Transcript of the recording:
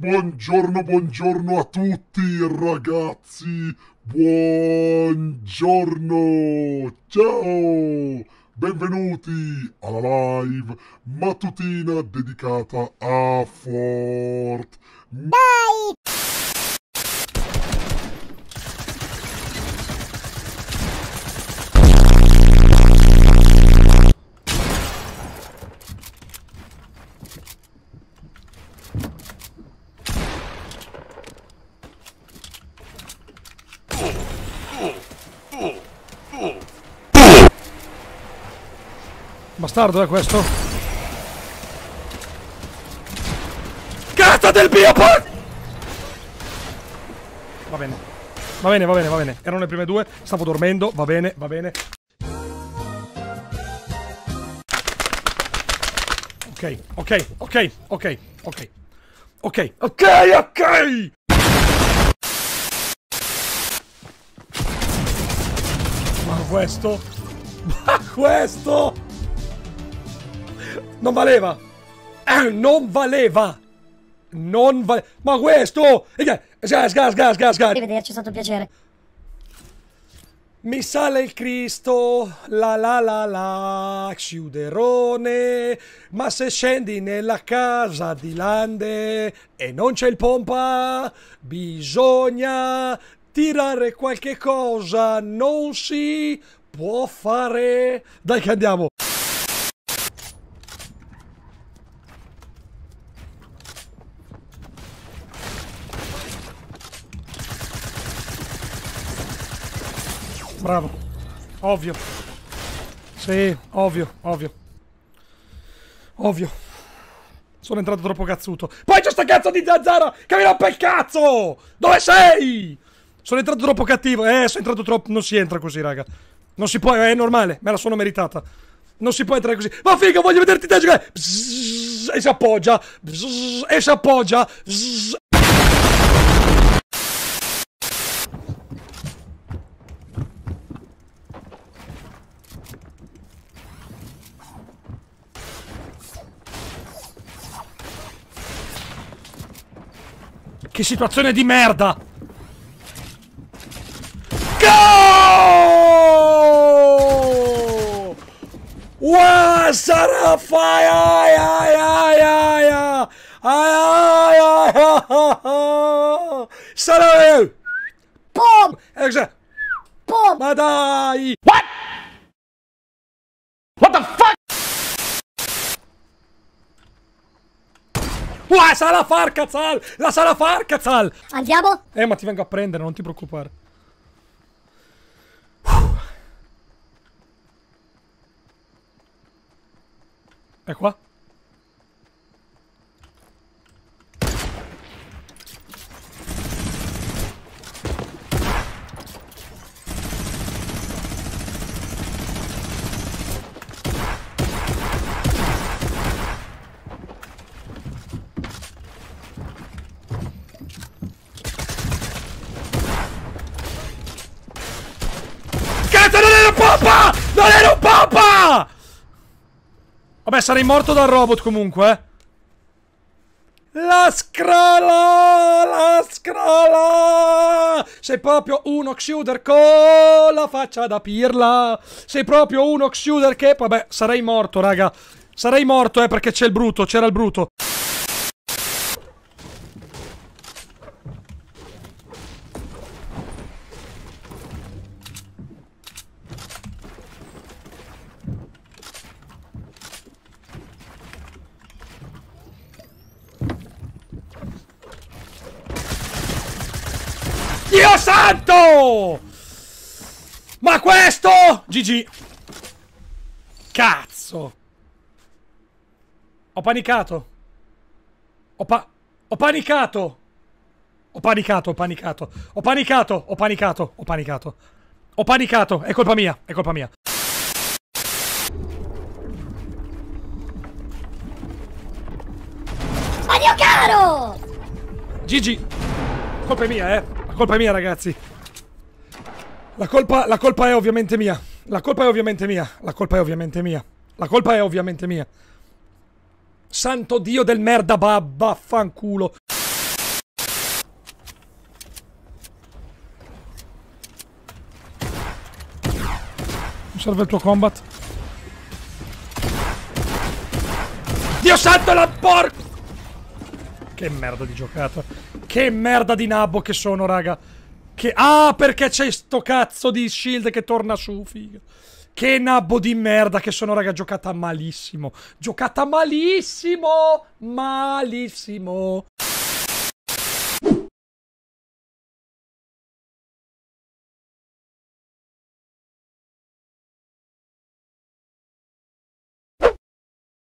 Buongiorno, buongiorno a tutti ragazzi, buongiorno, ciao, benvenuti alla live mattutina dedicata a Fortnite. Dai, Bastardo è eh, questo? Cazzo del biopod! Va bene. Va bene, va bene, va bene. Erano le prime due, stavo dormendo, va bene, va bene. Ok, ok, ok, ok, ok. Ok, ok, ok! Ma questo... Ma questo... Non valeva! Eh, non valeva! Non valeva! Ma questo! Gas, gas, gas, gas, Arrivederci, è stato un piacere. Mi sale il Cristo, la la la la, chiuderone, ma se scendi nella casa di Lande e non c'è il pompa, bisogna tirare qualche cosa, non si può fare. Dai che andiamo! Bravo. Ovvio. Sì, ovvio, ovvio. Ovvio. Sono entrato troppo cazzuto. Poi c'è sta cazzo di zanzara che mi rompe il cazzo! Dove sei? Sono entrato troppo cattivo. Eh, sono entrato troppo... Non si entra così, raga. Non si può... È normale. Me la sono meritata. Non si può entrare così. Ma figo voglio vederti te giocare. E si appoggia. E si appoggia. Che situazione di merda! Go! sarà fai! Ai ai ai ai ai! Ai ai ai! Sarà! Pom! Pom! Ma dai! What? What the f Uah, sarà far La sarà far Andiamo? Eh, ma ti vengo a prendere, non ti preoccupare. È qua? pompa! Non era un pompa! Vabbè, sarei morto dal robot comunque. Eh. La scrola! La scrola! Sei proprio uno Xuder con la faccia da pirla. Sei proprio uno Xuder che... Vabbè, sarei morto, raga. Sarei morto, eh, perché c'è il bruto. c'era il bruto. Dio santo! Ma questo! GG! Cazzo! Ho panicato! Ho, pa ho panicato! Ho panicato, ho panicato! Ho panicato, ho panicato, ho panicato! Ho panicato, è colpa mia, è colpa mia! Ma mio caro! GG! Colpa mia, eh! colpa è mia, ragazzi. La colpa, la colpa è ovviamente mia. La colpa è ovviamente mia. La colpa è ovviamente mia. La colpa è ovviamente mia. Santo dio del merda, babba, fanculo. Mi serve il tuo combat. Dio santo la porca! Che merda di giocata. Che merda di nabbo che sono, raga. Che... Ah, perché c'è sto cazzo di shield che torna su, figa. Che nabbo di merda che sono, raga. Giocata malissimo. Giocata malissimo. Malissimo.